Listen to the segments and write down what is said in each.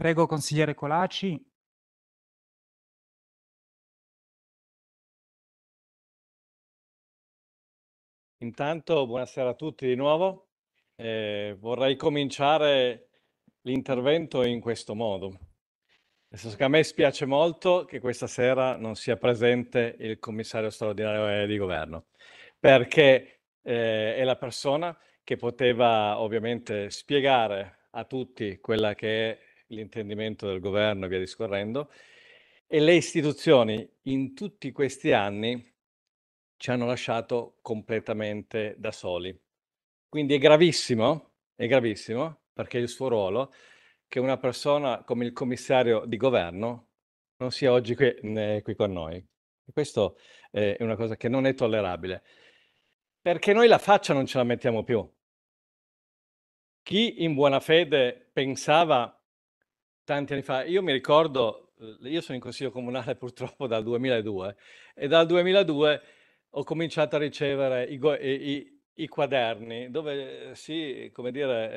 Prego, consigliere Colaci. Intanto, buonasera a tutti di nuovo. Eh, vorrei cominciare l'intervento in questo modo. a me spiace molto che questa sera non sia presente il commissario straordinario eh, di governo, perché eh, è la persona che poteva ovviamente spiegare a tutti quella che è l'intendimento del governo e via discorrendo, e le istituzioni in tutti questi anni ci hanno lasciato completamente da soli. Quindi è gravissimo, è gravissimo, perché il suo ruolo, che una persona come il commissario di governo non sia oggi qui, né, qui con noi. E questo è una cosa che non è tollerabile, perché noi la faccia non ce la mettiamo più. Chi in buona fede pensava tanti anni fa. Io mi ricordo, eh, io sono in consiglio comunale purtroppo dal 2002 e dal 2002 ho cominciato a ricevere i, i, i quaderni dove eh, si, come dire,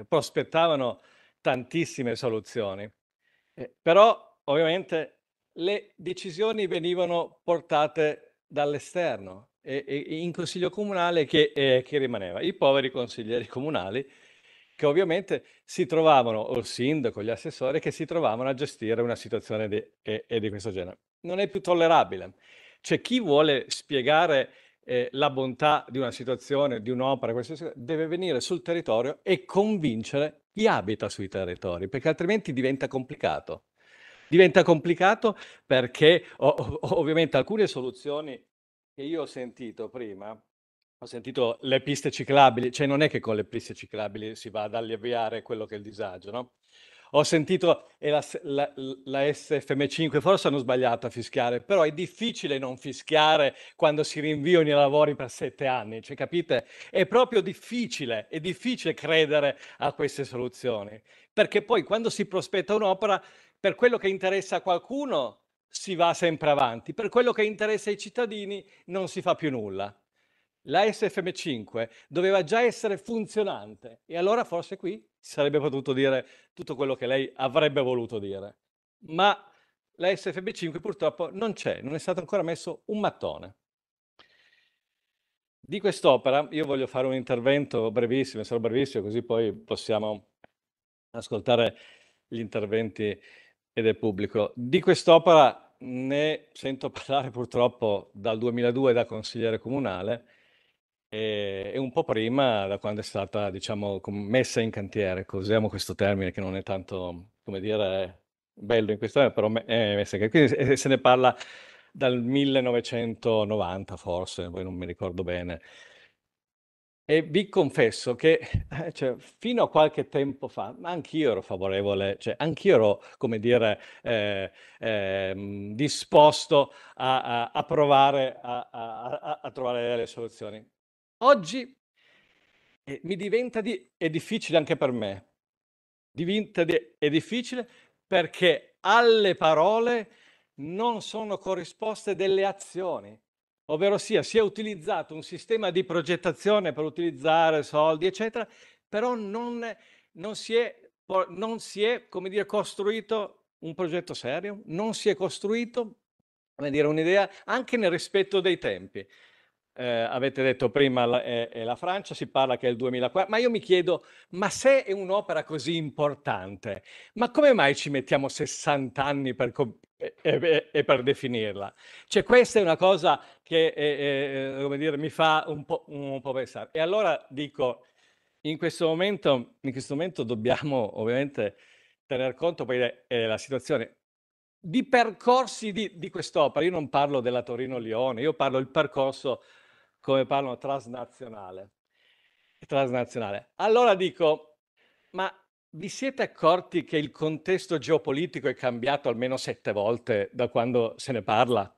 eh, prospettavano tantissime soluzioni. Eh, però ovviamente le decisioni venivano portate dall'esterno e, e in consiglio comunale che, eh, che rimaneva. I poveri consiglieri comunali che ovviamente si trovavano, o il sindaco, gli assessori, che si trovavano a gestire una situazione di, e, e di questo genere. Non è più tollerabile. Cioè chi vuole spiegare eh, la bontà di una situazione, di un'opera, deve venire sul territorio e convincere chi abita sui territori, perché altrimenti diventa complicato. Diventa complicato perché ov- ovviamente alcune soluzioni che io ho sentito prima ho sentito le piste ciclabili, cioè non è che con le piste ciclabili si va ad alleviare quello che è il disagio, no? Ho sentito la, la, la, SFM5, forse hanno sbagliato a fischiare, però è difficile non fischiare quando si rinviano i lavori per sette anni, cioè capite? È proprio difficile, è difficile credere a queste soluzioni, perché poi quando si prospetta un'opera, per quello che interessa a qualcuno si va sempre avanti, per quello che interessa ai cittadini non si fa più nulla la SFM5 doveva già essere funzionante e allora forse qui si sarebbe potuto dire tutto quello che lei avrebbe voluto dire. Ma la SFM5 purtroppo non c'è, non è stato ancora messo un mattone. Di quest'opera io voglio fare un intervento brevissimo, sarò brevissimo così poi possiamo ascoltare gli interventi del pubblico. Di quest'opera ne sento parlare purtroppo dal 2002 da consigliere comunale e, e, un po' prima, da quando è stata, diciamo, messa in cantiere, usiamo questo termine che non è tanto, come dire, bello in questo momento però è eh, messa in Quindi se ne parla dal 1990 forse, poi non mi ricordo bene. E vi confesso che eh, cioè, fino a qualche tempo fa, ma anch'io ero favorevole, cioè anch'io ero, come dire, eh, eh, disposto a, a, a provare a, a, trovare delle soluzioni. Oggi eh, mi diventa di, è difficile anche per me, diventa di, è difficile perché alle parole non sono corrisposte delle azioni, ovvero sia si è utilizzato un sistema di progettazione per utilizzare soldi, eccetera, però non, non si è, non si è dire, costruito un progetto serio, non si è costruito dire, un'idea anche nel rispetto dei tempi eh, avete detto prima la, è, è, la Francia, si parla che è il 2004, ma io mi chiedo, ma se è un'opera così importante, ma come mai ci mettiamo 60 anni per, e, e, e, per definirla. Cioè, questa è una cosa che eh, eh, eh dire, mi fa un po', un po', pensare. E allora dico, in questo momento, in questo momento dobbiamo ovviamente tener conto poi della eh, situazione di percorsi di, di quest'opera. Io non parlo della Torino-Lione, io parlo del percorso come parlano transnazionale. transnazionale. Allora dico, ma vi siete accorti che il contesto geopolitico è cambiato almeno sette volte da quando se ne parla?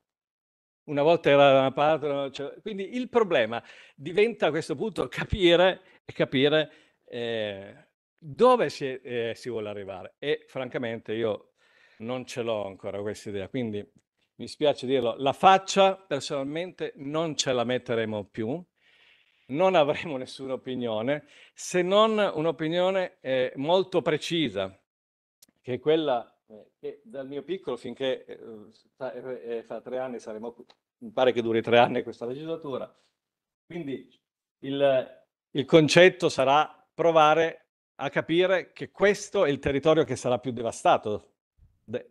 Una volta era da una parte, cioè, quindi il problema diventa a questo punto capire capire eh, dove si, eh, si, vuole arrivare. E francamente io non ce l'ho ancora questa idea, quindi mi spiace dirlo, la faccia personalmente non ce la metteremo più, non avremo nessuna opinione, se non un'opinione eh, molto precisa, che è quella eh, che dal mio piccolo finché eh, fra eh, tre anni saremo, mi pare che duri tre anni questa legislatura, quindi il, il concetto sarà provare a capire che questo è il territorio che sarà più devastato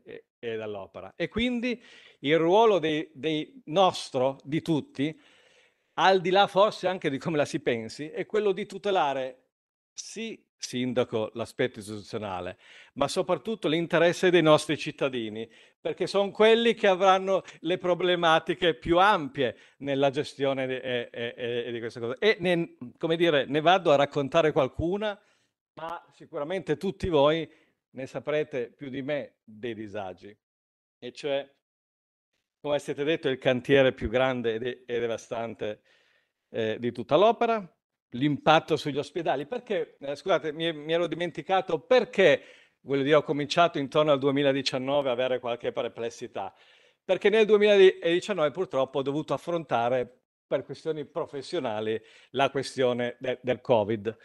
eh, e dall'opera. E quindi il ruolo dei, dei nostro, di tutti, al di là forse anche di come la si pensi, è quello di tutelare sì sindaco l'aspetto istituzionale, ma soprattutto l'interesse dei nostri cittadini, perché sono quelli che avranno le problematiche più ampie nella gestione di, eh, eh, di questa cosa. E ne, come dire, ne vado a raccontare qualcuna, ma sicuramente tutti voi ne saprete più di me dei disagi, e cioè, come siete detto, il cantiere più grande e, e devastante eh, di tutta l'opera, l'impatto sugli ospedali. Perché, eh, scusate, mi, mi, ero dimenticato perché, voglio dire, ho cominciato intorno al 2019 a avere qualche perplessità. Perché nel 2019 purtroppo ho dovuto affrontare per questioni professionali la questione de- del Covid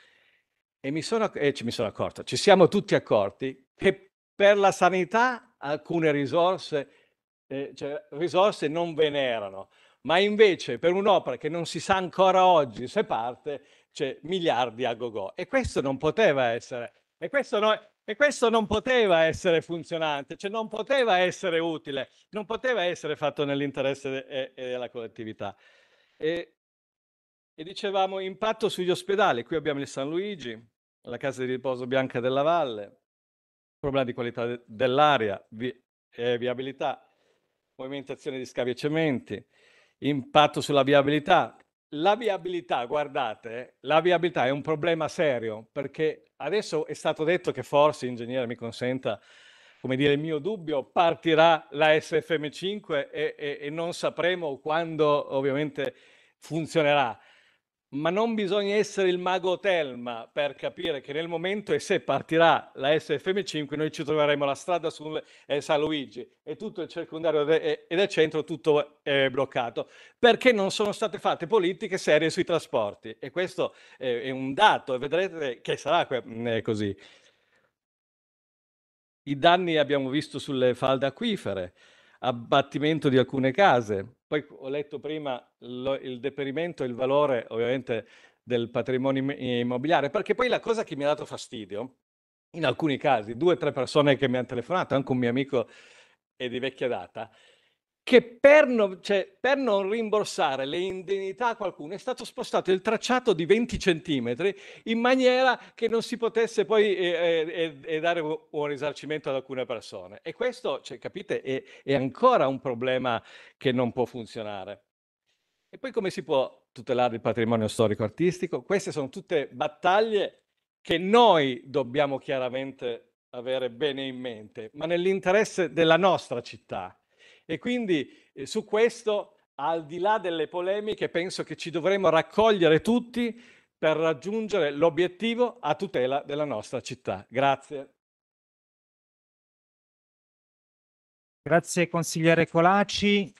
e mi sono, eh, ci, mi sono accorto, ci siamo tutti accorti che per la sanità alcune risorse, eh, cioè, risorse non ve n'erano, ma invece per un'opera che non si sa ancora oggi se parte, c'è miliardi a gogo. E questo non poteva essere, e questo, no, e questo non poteva essere funzionante, cioè non poteva essere utile, non poteva essere fatto nell'interesse de, de, della collettività. E, e dicevamo impatto sugli ospedali, qui abbiamo il San Luigi, la casa di riposo Bianca della Valle, problema di qualità de- dell'aria, vi- eh, viabilità, movimentazione di scavi e cementi, impatto sulla viabilità. La viabilità, guardate, eh, la viabilità è un problema serio perché adesso è stato detto che forse, ingegnere, mi consenta, come dire, il mio dubbio, partirà la SFM5 e, e, e non sapremo quando ovviamente funzionerà ma non bisogna essere il mago Telma per capire che nel momento e se partirà la SFM5 noi ci troveremo la strada su eh, San Luigi e tutto il circondario de- eh, e del centro tutto eh, bloccato perché non sono state fatte politiche serie sui trasporti e questo eh, è un dato e vedrete che sarà que- mm, eh, così. I danni abbiamo visto sulle falde acquifere, abbattimento di alcune case. Poi ho letto prima lo, il deperimento e il valore ovviamente del patrimonio immobiliare, perché poi la cosa che mi ha dato fastidio, in alcuni casi, due o tre persone che mi hanno telefonato, anche un mio amico è di vecchia data, che per, no, cioè, per, non rimborsare le indennità a qualcuno è stato spostato il tracciato di 20 centimetri in maniera che non si potesse poi eh, eh, eh, eh dare un risarcimento ad alcune persone. E questo, cioè, capite, è, è ancora un problema che non può funzionare. E poi come si può tutelare il patrimonio storico-artistico? Queste sono tutte battaglie che noi dobbiamo chiaramente avere bene in mente, ma nell'interesse della nostra città e quindi eh, su questo, al di là delle polemiche, penso che ci dovremmo raccogliere tutti per raggiungere l'obiettivo a tutela della nostra città. Grazie. Grazie consigliere Colacci.